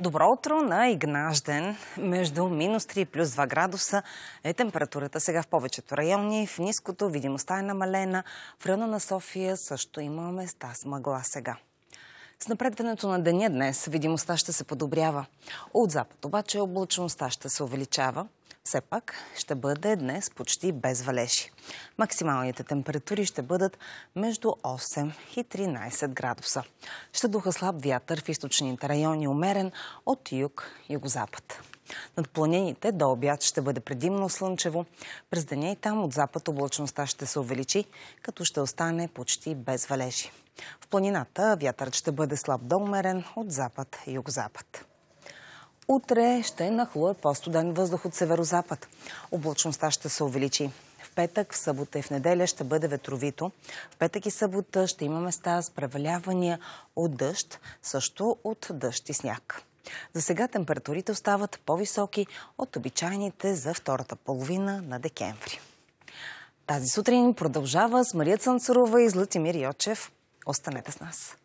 Добро утро на Игнажден. Между минус 3 и плюс 2 градуса е температурата сега в повечето райони. В ниското видимостта е намалена. В района на София също има места с мъгла сега. С напредването на деня днес видимостта ще се подобрява. От запад обаче облачността ще се увеличава все пак ще бъде днес почти без валежи. Максималните температури ще бъдат между 8 и 13 градуса. Ще духа слаб вятър в източните райони, умерен от юг и югозапад. Над планините до обяд ще бъде предимно слънчево. През деня и там от запад облачността ще се увеличи, като ще остане почти без валежи. В планината вятърът ще бъде слаб до умерен от запад и югозапад. запад Утре ще е нахлуе по-студен въздух от северо-запад. Облачността ще се увеличи. В петък, в събота и в неделя ще бъде ветровито. В петък и събота ще има места с превалявания от дъжд, също от дъжд и сняг. За сега температурите остават по-високи от обичайните за втората половина на декември. Тази сутрин продължава с Мария Цанцарова и Златимир Йочев. Останете с нас!